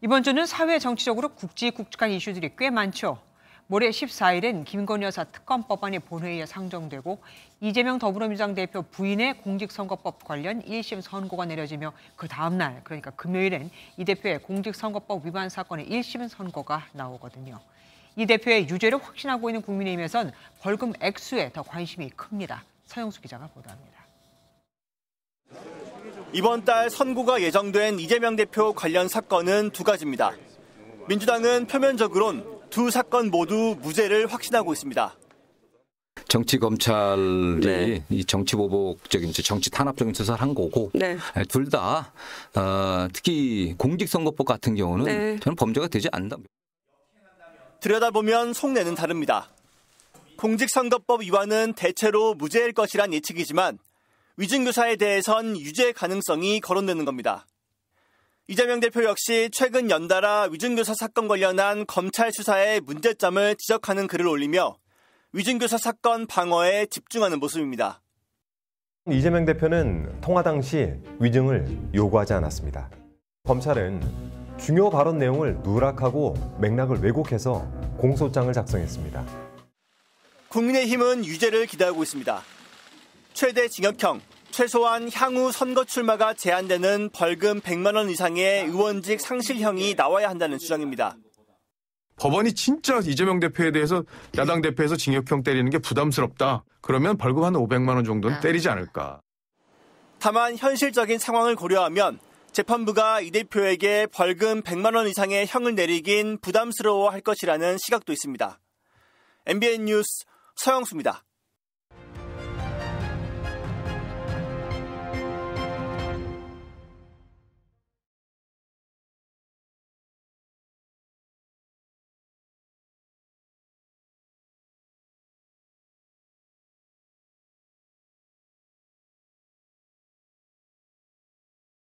이번 주는 사회 정치적으로 국지국직한 이슈들이 꽤 많죠. 모레 14일엔 김건희 여사 특검법안이 본회의에 상정되고 이재명 더불어민주당 대표 부인의 공직선거법 관련 1심 선고가 내려지며 그 다음 날 그러니까 금요일엔 이 대표의 공직선거법 위반 사건의 1심 선고가 나오거든요. 이 대표의 유죄를 확신하고 있는 국민의힘에선 벌금 액수에 더 관심이 큽니다. 서영수 기자가 보도합니다. 이번 달 선고가 예정된 이재명 대표 관련 사건은 두 가지입니다. 민주당은 표면적으론 두 사건 모두 무죄를 확신하고 있습니다. 정치 검찰이 네. 이 정치 보복적인 정치 탄압적인 수사를 한 거고 네. 둘다 어, 특히 공직선거법 같은 경우는 네. 저는 범죄가 되지 않는다. 들여다보면 속내는 다릅니다. 공직선거법 위반은 대체로 무죄일 것이란 예측이지만 위증교사에 대해선 유죄 가능성이 거론되는 겁니다. 이재명 대표 역시 최근 연달아 위증교사 사건 관련한 검찰 수사의 문제점을 지적하는 글을 올리며 위증교사 사건 방어에 집중하는 모습입니다. 이재명 대표는 통화 당시 위증을 요구하지 않았습니다. 검찰은 중요 발언 내용을 누락하고 맥락을 왜곡해서 공소장을 작성했습니다. 국민의힘은 유죄를 기대하고 있습니다. 최대 징역형, 최소한 향후 선거 출마가 제한되는 벌금 100만 원 이상의 의원직 상실형이 나와야 한다는 주장입니다. 법원이 진짜 이재명 대표에 대해서 야당 대표에서 징역형 때리는 게 부담스럽다. 그러면 벌금 한 500만 원 정도는 네. 때리지 않을까. 다만 현실적인 상황을 고려하면 재판부가 이 대표에게 벌금 100만 원 이상의 형을 내리긴 부담스러워할 것이라는 시각도 있습니다. MBN 뉴스 서영수입니다.